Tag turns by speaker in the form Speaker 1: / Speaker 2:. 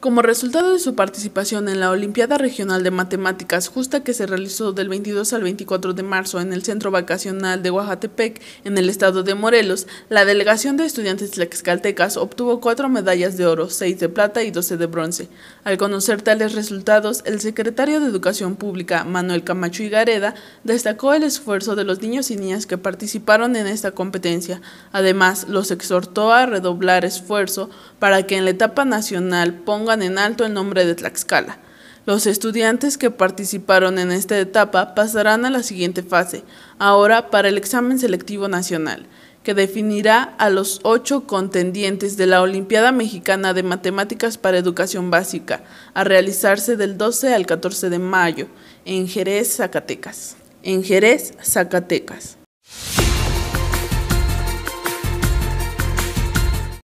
Speaker 1: Como resultado de su participación en la Olimpiada Regional de Matemáticas Justa que se realizó del 22 al 24 de marzo en el Centro Vacacional de Oaxtepec en el estado de Morelos, la delegación de estudiantes tlaxcaltecas obtuvo cuatro medallas de oro, seis de plata y doce de bronce. Al conocer tales resultados, el secretario de Educación Pública, Manuel Camacho Higareda, destacó el esfuerzo de los niños y niñas que participaron en esta competencia. Además, los exhortó a redoblar esfuerzo para que en la etapa nacional ponga en alto el nombre de Tlaxcala. Los estudiantes que participaron en esta etapa pasarán a la siguiente fase, ahora para el examen selectivo nacional, que definirá a los ocho contendientes de la Olimpiada Mexicana de Matemáticas para Educación Básica, a realizarse del 12 al 14 de mayo, en Jerez, Zacatecas. En Jerez, Zacatecas.